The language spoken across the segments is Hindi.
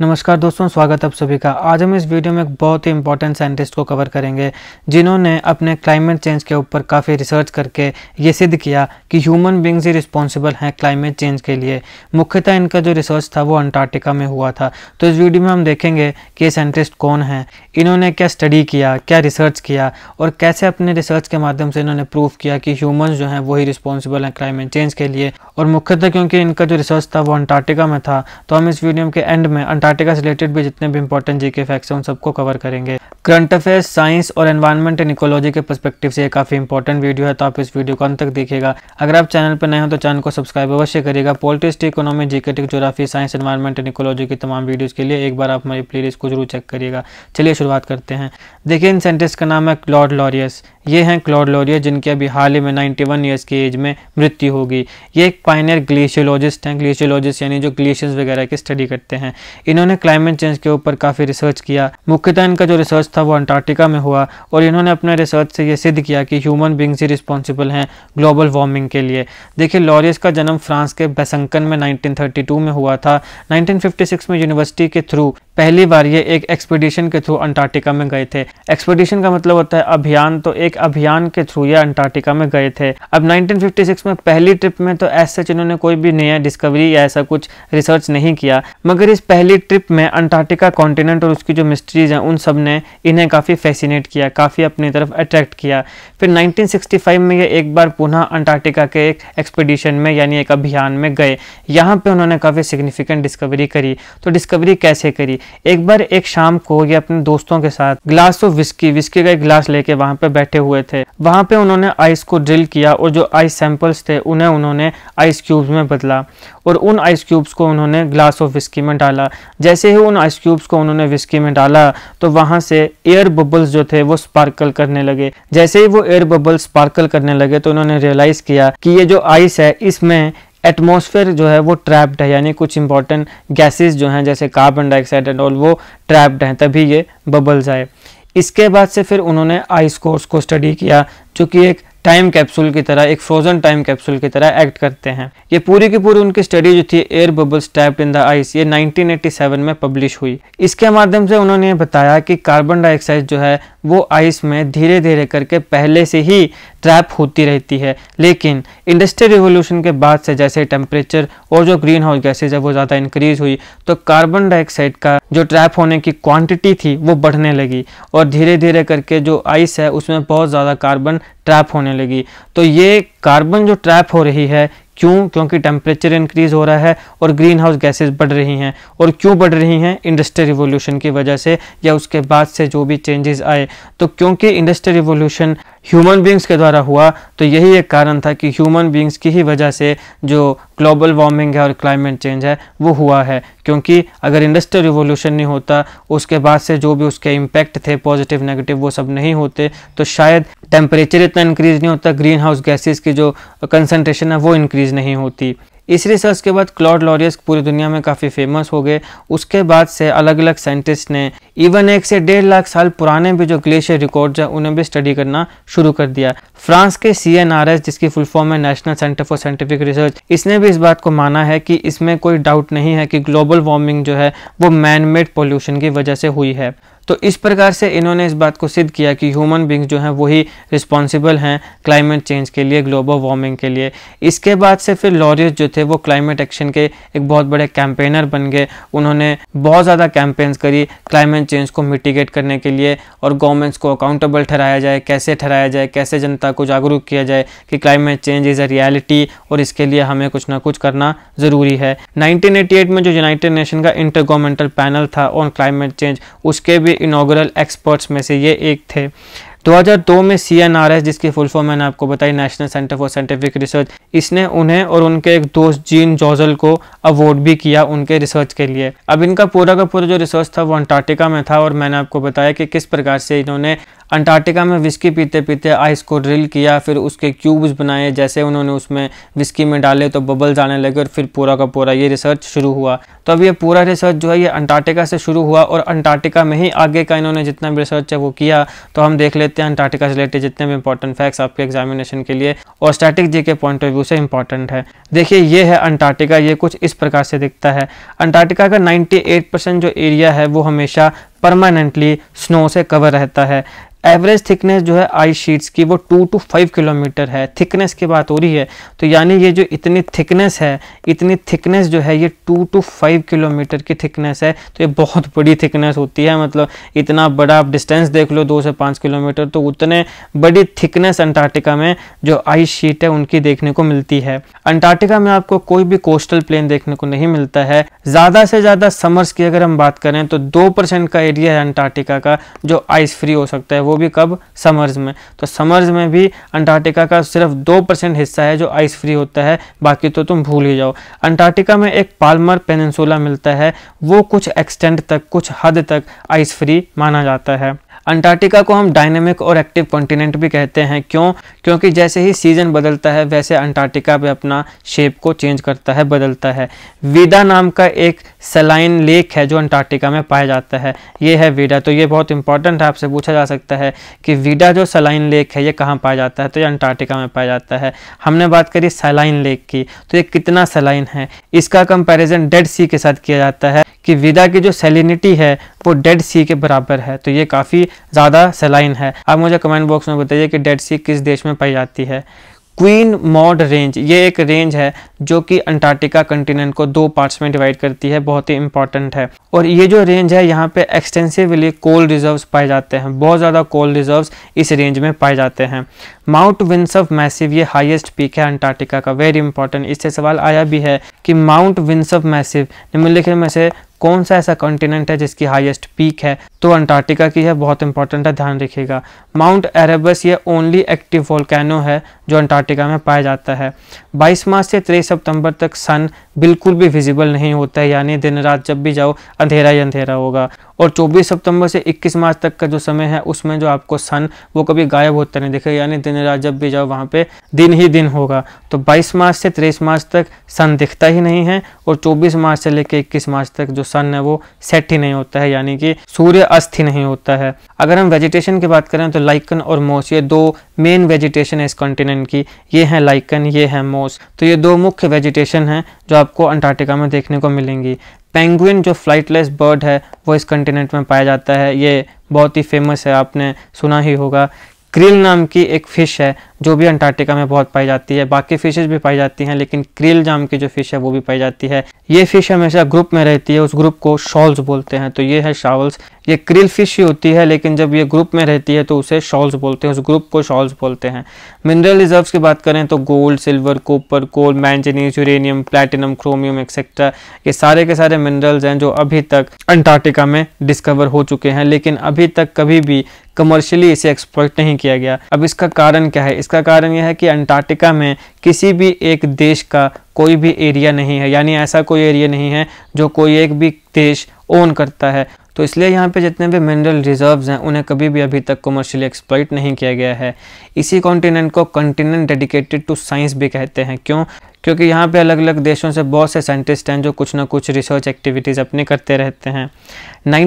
नमस्कार दोस्तों स्वागत आप सभी का आज हम इस वीडियो में एक बहुत ही इंपॉर्टेंट साइंटिस्ट को कवर करेंगे जिन्होंने अपने क्लाइमेट चेंज के ऊपर काफ़ी रिसर्च करके ये सिद्ध किया कि ह्यूमन बींग्स ही रिस्पॉन्सिबल हैं क्लाइमेट चेंज के लिए मुख्यतः इनका जो रिसर्च था वो अंटार्कटिका में हुआ था तो इस वीडियो में हम देखेंगे कि ये साइंटिस्ट कौन है इन्होंने क्या स्टडी किया क्या रिसर्च किया और कैसे अपने रिसर्च के माध्यम से इन्होंने प्रूव किया कि ह्यूमन्स जो हैं वही रिस्पॉन्सिबल हैं क्लाइमेट चेंज के लिए और मुख्यतः क्योंकि इनका जो रिसर्च था वो अंटार्कटिका में था तो हम इस वीडियो के एंड में अंटार्कटिका से रिलेटेड भी जितने भी इंपॉर्टेंट जीके फैक्ट्स हैं उन सबको कवर करेंगे करंट अफेयर्स साइंस और एनवायरमेंट एंड इकोलॉजी के परस्पेक्टिव से काफ़ी इंपॉर्टेंट वीडियो है तो आप इस वीडियो को अंत तक देखिएगा अगर आप चैनल पर नए हो तो चैनल को सब्सक्राइब अवश्य करेगा पॉलिटिक्स इकोनॉमी टिक geography science environment and ecology की तमाम वीडियोज़ के लिए एक बार आप हमारी प्ले को जरूर चेक करिएगा चलिए शुरुआत करते हैं देखिए इन साइंटिस्ट का नाम है क्लॉड लॉरियस ये हैं क्लॉड लोरिया जिनके अभी हाल ही में 91 वन ईयर्स की एज में मृत्यु होगी ये एक पाइनियर ग्लेशियोलॉजिस्ट हैं ग्लेशियोलॉजिस्ट यानी जो ग्लेशियर्स वगैरह की स्टडी करते हैं इन्होंने क्लाइमेट चेंज के ऊपर काफ़ी रिसर्च किया मुख्यतः इनका जो रिसर्च था वो अंटार्टिका में हुआ और इन्होंने अपने रिसर्च से ये सिद्ध किया कि ह्यूमन बींग्स ही रिस्पॉन्सिबल हैं ग्लोबल वार्मिंग के लिए देखिए लॉरियस का जन्म फ्रांस के बैसंकन में नाइनटीन में हुआ था नाइनटीन में यूनिवर्सिटी के थ्रू पहली बार ये एक एक्सपीडिशन के थ्रू अंटार्कटिका में गए थे एक्सपीडिशन का मतलब होता है अभियान तो एक अभियान के थ्रू ये अंटार्कटिका में गए थे अब 1956 में पहली ट्रिप में तो ऐसे सच इन्होंने कोई भी नया डिस्कवरी या ऐसा कुछ रिसर्च नहीं किया मगर इस पहली ट्रिप में अंटार्कटिका कॉन्टिनेंट और उसकी जो मिस्ट्रीज हैं उन सब ने इन्हें काफ़ी फैसिनेट किया काफ़ी अपनी तरफ अट्रैक्ट किया फिर नाइनटीन में ये एक बार पुनः अंटार्कटिका के एक एक्सपीडिशन में यानी एक अभियान में गए यहाँ पे उन्होंने काफ़ी सिग्निफिकेंट डिस्कवरी करी तो डिस्कवरी कैसे करी एक बार एक शाम को ये अपने दोस्तों के साथ ग्लास ऑफ विस्की विस्की का एक ग्लास लेके वहाँ पे बैठे हुए थे वहाँ पे उन्होंने आइस को ड्रिल किया और जो आइस सैंपल्स थे उन्हें उन्होंने आइस क्यूब्स में बदला और उन आइस क्यूब्स को उन्होंने ग्लास ऑफ विस्की में डाला जैसे ही उन आइस क्यूब्स को उन्होंने विस्की में डाला तो वहाँ से एयर बबल्स जो थे वो स्पार्कल करने लगे जैसे ही वो एयर बबल्स स्पार्कल करने लगे तो उन्होंने रियलाइज किया कि ये जो आइस है इसमें एटमॉस्फेयर जो है वो ट्रैप्ड है यानी कुछ इंपॉर्टेंट गैसेस जो हैं जैसे कार्बन डाइऑक्साइड एंड ऑल वो ट्रैप्ड हैं तभी ये बबल्स आए इसके बाद से फिर उन्होंने आइस कोर्स को स्टडी किया जो कि एक टाइम कैप्सूल की तरह एक फ्रोजन टाइम कैप्सूल की तरह एक्ट करते हैं ये पूरी की पूरी उनकी स्टडी जो थी air bubbles tapped in the ice ये 1987 में पब्लिश हुई इसके माध्यम से उन्होंने बताया कि कार्बन डाइऑक्साइड जो है वो आइस में धीरे धीरे करके पहले से ही ट्रैप होती रहती है लेकिन इंडस्ट्रियल रिवोल्यूशन के बाद से जैसे टेम्परेचर और जो ग्रीन हाउस गैसेज है वो ज़्यादा इंक्रीज हुई तो कार्बन डाइऑक्साइड का जो ट्रैप होने की क्वांटिटी थी वो बढ़ने लगी और धीरे धीरे करके जो आइस है उसमें बहुत ज़्यादा कार्बन ट्रैप होने लगी तो ये कार्बन जो ट्रैप हो रही है क्यों क्योंकि टेम्परेचर इंक्रीज हो रहा है और ग्रीन हाउस गैसेज बढ़ रही हैं और क्यों बढ़ रही हैं इंडस्ट्रियल रिवोल्यूशन की वजह से या उसके बाद से जो भी चेंजेस आए तो क्योंकि इंडस्ट्रियल रिवोल्यूशन ह्यूमन बींग्स के द्वारा हुआ तो यही एक कारण था कि ह्यूमन बींग्स की ही वजह से जो ग्लोबल वार्मिंग है और क्लाइमेट चेंज है वो हुआ है क्योंकि अगर इंडस्ट्रियल रिवोल्यूशन नहीं होता उसके बाद से जो भी उसके इम्पैक्ट थे पॉजिटिव नेगेटिव वो सब नहीं होते तो शायद टेम्परेचर इतना इंक्रीज नहीं होता ग्रीन हाउस गैसेज की जो कंसनट्रेशन है वो इंक्रीज नहीं होती इस रिसर्च के बाद क्लॉड लॉरियस पूरी दुनिया में काफ़ी फेमस हो गए उसके बाद से अलग अलग साइंटिस्ट ने इवन एक से डेढ़ लाख साल पुराने भी जो ग्लेशियर रिकॉर्ड है उन्हें भी स्टडी करना शुरू कर दिया फ्रांस के सी एन आर एस जिसकी फुल फॉर्म है national centre for scientific research इसने भी इस बात को माना है कि इसमें कोई डाउट नहीं है कि ग्लोबल वार्मिंग जो है वो मैन मेड पॉल्यूशन की वजह से हुई है तो इस प्रकार से इन्होंने इस बात को सिद्ध किया कि ह्यूमन बींग्स जो हैं वही रिस्पॉन्सिबल हैं क्लाइमेट चेंज के लिए ग्लोबल वार्मिंग के लिए इसके बाद से फिर लॉरियस जो थे वो क्लाइमेट एक्शन के एक बहुत बड़े कैंपेनर बन गए उन्होंने बहुत ज़्यादा कैंपेन्स करी क्लाइमेट चेंज को मिटिगेट करने के लिए और गवर्नमेंट्स को अकाउंटेबल ठहराया जाए कैसे ठहराया जाए कैसे जनता को जागरूक किया जाए कि climate change is a reality और इसके लिए हमें कुछ ना कुछ करना ज़रूरी है नाइनटीन में जो यूनाइटेड नेशन का इंटर गवर्नमेंटल पैनल था ऑन क्लाइमेट चेंज उसके भी इनागरल एक्सपर्ट्स में से ये एक थे 2002 में सी एन आर एस जिसकी फुल फॉर्म मैंने आपको बताई national centre for scientific research इसने उन्हें और उनके एक दोस्त जीन जॉजल को अवार्ड भी किया उनके रिसर्च के लिए अब इनका पूरा का पूरा जो रिसर्च था वो अंटार्कटिका में था और मैंने आपको बताया कि किस प्रकार से इन्होंने अंटार्कटिका में विस्की पीते पीते आइस को ड्रिल किया फिर उसके क्यूब्स बनाए जैसे उन्होंने उसमें विस्की में डाले तो बबल्स आने लगे और फिर पूरा का पूरा ये रिसर्च शुरू हुआ तो अब ये पूरा रिसर्च जो है ये अंटार्कटिका से शुरू हुआ और अंटार्कटिका में ही आगे का इन्होंने जितना भी रिसर्च है वो किया तो हम देख लेते हैं अंटार्कटिका से रिलेटेड जितने भी इंपॉर्टेंट फैक्ट्स आपके एग्जामिनेशन के लिए और static G K point of view से इंपॉर्टेंट है देखिए ये है अंटार्कटिका ये कुछ इस प्रकार से दिखता है अंटार्कटिका का 98 परसेंट जो एरिया है वो हमेशा परमानेंटली स्नो से कवर रहता है एवरेज थिकनेस जो है आइस शीट्स की वो टू टू फाइव किलोमीटर है थिकनेस की बात हो रही है तो यानी ये जो इतनी थिकनेस है इतनी थिकनेस जो है ये टू टू फाइव किलोमीटर की थिकनेस है तो ये बहुत बड़ी थिकनेस होती है मतलब इतना बड़ा आप डिस्टेंस देख लो दो से पाँच किलोमीटर तो उतने बड़ी थिकनेस अंटार्कटिका में जो आइस शीट है उनकी देखने को मिलती है अंटार्कटिका में आपको कोई भी कोस्टल प्लेन देखने को नहीं मिलता है ज़्यादा से ज़्यादा समर्स की अगर हम बात करें तो दो का एरिया है अंटार्कटिका का जो आइस फ्री हो सकता है वो भी कब समर्स में तो समर्स में भी अंटार्कटिका का सिर्फ दो परसेंट हिस्सा है जो आइस फ्री होता है बाकी तो तुम भूल ही जाओ अंटार्कटिका में एक पालमर पेनसोला मिलता है वो कुछ एक्सटेंट तक कुछ हद तक आइस फ्री माना जाता है अंटार्कटिका को हम डायनेमिक और एक्टिव कॉन्टिनेंट भी कहते हैं क्यों क्योंकि जैसे ही सीजन बदलता है वैसे अंटार्कटिका भी अपना शेप को चेंज करता है बदलता है वीडा नाम का एक सलाइन लेक है जो अंटार्कटिका में पाया जाता है ये है वीडा तो ये बहुत इंपॉर्टेंट है आपसे पूछा जा सकता है कि वीडा जो सलाइन लेक है ये कहाँ पाया जाता है तो ये अंटार्कटिका में पाया जाता है हमने बात करी सलाइन लेक की तो ये कितना सलाइन है इसका कंपेरिजन डेड सी के साथ किया जाता है कि विदा की जो सेलिनिटी है वो डेड सी के बराबर है तो ये काफ़ी ज़्यादा सेलाइन है आप मुझे कमेंट बॉक्स में बताइए कि डेड सी किस देश में पाई जाती है क्वीन मॉड रेंज ये एक रेंज है जो कि अंटार्कटिका कंटिनेंट को दो पार्ट्स में डिवाइड करती है बहुत ही इंपॉर्टेंट है और ये जो रेंज है यहाँ पे एक्सटेंसिवली कोल रिजर्व्स पाए जाते हैं बहुत ज़्यादा कोल रिजर्व्स इस रेंज में पाए जाते हैं माउंट विंस ऑफ मैसिव ये हाईएस्ट पीक है अंटार्कटिका का वेरी इंपॉर्टेंट इससे सवाल आया भी है कि माउंट ऑफ मैसिव निम्नलिखित में से कौन सा ऐसा कॉन्टिनेंट है जिसकी हाईएस्ट पीक है तो अंटार्कटिका की है बहुत इंपॉर्टेंट है ध्यान रखिएगा माउंट एरेबस ये ओनली एक्टिव वोल्केनो है जो अंटार्कटिका में पाया जाता है 22 मार्च से 3 सितंबर तक सन बिल्कुल भी विजिबल नहीं होता है यानी दिन रात जब भी जाओ अंधेरा ही अंधेरा होगा और 24 सितंबर से 21 मार्च तक का जो समय है उसमें जो आपको सन वो कभी गायब होता नहीं दिखेगा यानी दिन रात जब भी जाओ वहाँ पे दिन ही दिन होगा तो 22 मार्च से 23 मार्च तक सन दिखता ही नहीं है और 24 मार्च से लेकर 21 मार्च तक जो सन है वो सेट ही नहीं होता है यानी कि सूर्य अस्थि नहीं होता है अगर हम वेजिटेशन की बात करें तो लाइकन और मोस ये दो मेन वेजिटेशन है इस कॉन्टिनेंट की ये है लाइकन ये है मोस तो ये दो मुख्य वेजिटेशन हैं जो आपको अंटार्कटिका में देखने को मिलेंगी पेंगुइन जो फ्लाइटलेस बर्ड है वो इस कंटिनेंट में पाया जाता है ये बहुत ही फेमस है आपने सुना ही होगा क्रिल नाम की एक फ़िश है जो भी अंटार्कटिका में बहुत पाई जाती है बाकी फिशेज भी पाई जाती हैं लेकिन क्रील जाम की जो फिश है वो भी पाई जाती है ये फिश हमेशा ग्रुप में रहती है उस ग्रुप को शॉल्स बोलते हैं तो ये है शॉल्स ये क्रिल फिश ही होती है लेकिन जब ये ग्रुप में रहती है तो उसे शॉल्स बोलते हैं उस ग्रुप को शॉल्स बोलते हैं मिनरल रिजर्व की बात करें तो gold silver copper coal manganese uranium platinum chromium etcetera ये सारे के सारे मिनरल्स हैं जो अभी तक अंटार्कटिका में डिस्कवर हो चुके हैं लेकिन अभी तक कभी भी कमर्शियली इसे एक्सप्लॉइट नहीं किया गया अब इसका कारण क्या है इस इसका कारण यह है कि अंटार्कटिका में किसी भी एक देश का कोई भी एरिया नहीं है यानी ऐसा कोई एरिया नहीं है जो कोई एक भी देश ओन करता है तो इसलिए यहाँ पे जितने भी मिनरल रिजर्व्स हैं उन्हें कभी भी अभी तक कमर्शियली एक्सप्लॉइट नहीं किया गया है इसी कॉन्टिनेंट को कॉन्टिनेंट डेडिकेटेड टू साइंस भी कहते हैं क्यों क्योंकि यहाँ पे अलग अलग देशों से बहुत से साइंटिस्ट हैं जो कुछ ना कुछ रिसर्च एक्टिविटीज़ अपने करते रहते हैं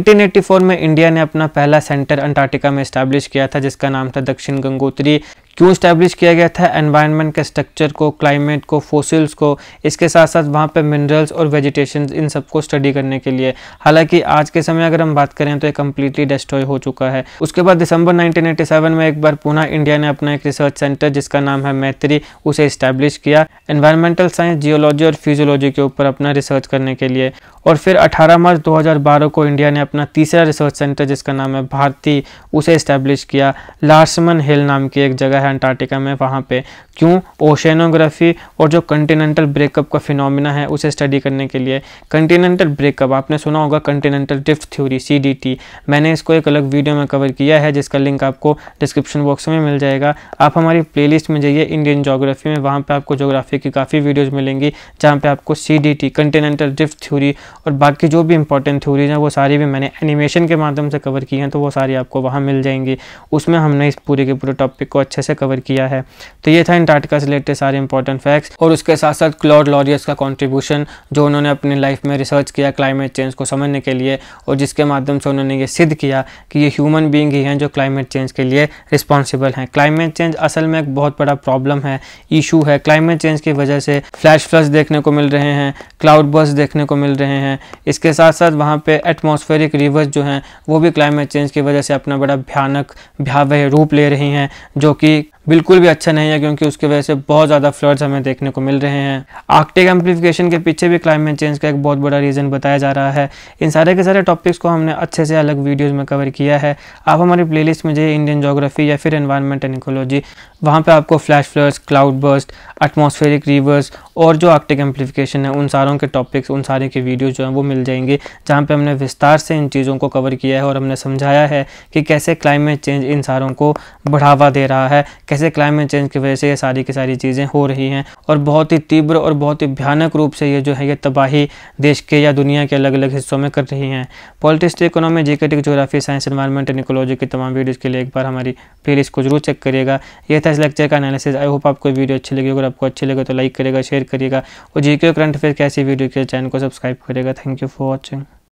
1984 में इंडिया ने अपना पहला सेंटर अंटार्कटिका में इस्टेब्लिश किया था जिसका नाम था दक्षिण गंगोत्री क्यों इस्टेब्लिश किया गया था एनवायरनमेंट के स्ट्रक्चर को क्लाइमेट को फोसिल्स को इसके साथ साथ वहाँ पे मिनरल्स और वेजिटेशन इन सबको स्टडी करने के लिए हालांकि आज के समय अगर हम बात करें तो ये कम्प्लीटली डिस्ट्रॉय हो चुका है उसके बाद दिसंबर 1987 में एक बार पुनः इंडिया ने अपना एक रिसर्च सेंटर जिसका नाम है मैत्री उसे इस्टेब्लिश किया एनवायरमेंटल साइंस जियोलॉजी और फिजियोलॉजी के ऊपर अपना रिसर्च करने के लिए और फिर 18 मार्च 2012 को इंडिया ने अपना तीसरा रिसर्च सेंटर जिसका नाम है भारती उसे इस्टेब्लिश किया लार्समन हिल नाम की एक जगह है अंटार्कटिका में वहाँ पे क्यों ओशनोग्राफी और जो कंटिनेंटल ब्रेकअप का फिनोमिना है उसे स्टडी करने के लिए कंटिनेंटल ब्रेकअप आपने सुना होगा कंटिनेंटल ड्रिफ्ट थ्योरी सी मैंने इसको एक अलग वीडियो में कवर किया है जिसका लिंक आपको डिस्क्रिप्शन बॉक्स में मिल जाएगा आप हमारी प्ले में जाइए इंडियन जोग्राफी में वहाँ पर आपको जोग्राफी की काफ़ी वीडियोज़ मिलेंगी जहाँ पर आपको सी डी ड्रिफ्ट थ्योरी और बाकी जो भी इंपॉर्टेंट थ्योरीज हैं वो सारी भी मैंने एनिमेशन के माध्यम से कवर की हैं तो वो सारी आपको वहाँ मिल जाएंगी उसमें हमने इस पूरे के पूरे टॉपिक को अच्छे से से कवर किया है तो ये था अंटार्कटिका से रिलेटेड सारे इंपॉर्टेंट फैक्ट्स और उसके साथ साथ क्लॉड लॉरियस का कॉन्ट्रीब्यूशन जो उन्होंने अपनी लाइफ में रिसर्च किया क्लाइमेट चेंज को समझने के लिए और जिसके माध्यम से उन्होंने ये सिद्ध किया कि ये ह्यूमन बींग ही हैं जो क्लाइमेट चेंज के लिए रिस्पॉन्सिबल हैं क्लाइमेट चेंज असल में एक बहुत बड़ा प्रॉब्लम है इशू है क्लाइमेट चेंज की वजह से फ्लैश फ्लश देखने को मिल रहे हैं क्लाउड बस देखने को मिल रहे हैं इसके साथ साथ वहाँ पर एटमोसफेरिक रिवर्स जो हैं वो भी क्लाइमेट चेंज की वजह से अपना बड़ा भयानक भयावह रूप ले रही हैं जो कि भी बिल्कुल भी अच्छा नहीं है क्योंकि उसकी वजह से बहुत ज़्यादा फ्लड्स हमें देखने को मिल रहे हैं आर्कटिक एम्पलीफिकेशन के पीछे भी क्लाइमेट चेंज का एक बहुत बड़ा रीज़न बताया जा रहा है इन सारे के सारे टॉपिक्स को हमने अच्छे से अलग वीडियोज़ में कवर किया है आप हमारी प्लेलिस्ट में जाइए इंडियन जोग्राफी या फिर एनवायरमेंट एंड इकोलॉजी वहाँ पर आपको flash floods cloud burst atmospheric rivers और जो आर्कटिक एम्पलीफिकेशन है उन सारों के टॉपिक्स उन सारे के वीडियोज़ जो हैं वो मिल जाएंगे जहाँ पर हमने विस्तार से इन चीज़ों को कवर किया है और हमने समझाया है कि कैसे क्लाइमेट चेंज इन सारों को बढ़ावा दे रहा है कैसे क्लाइमेट चेंज की वजह से ये सारी की सारी चीज़ें हो रही हैं और बहुत ही तीव्र और बहुत ही भयानक रूप से ये जो है ये तबाही देश के या दुनिया के अलग अलग हिस्सों में कर रही हैं पॉलिटिक्स इकोनॉमी जीकेटिक geography science environment and ecology की तमाम वीडियोज़ के लिए एक बार हमारी प्ले को जरूर चेक करिएगा यह था इस लेक्चर का एनालिसिस आई होप आपको वीडियो अच्छी लगी अगर आपको अच्छी लगे तो लाइक करेगा शेयर करिएगा और जी के करंट अफेयर कैसी वीडियो के चैनल को सब्सक्राइब करेगा थैंक यू फॉर वॉचिंग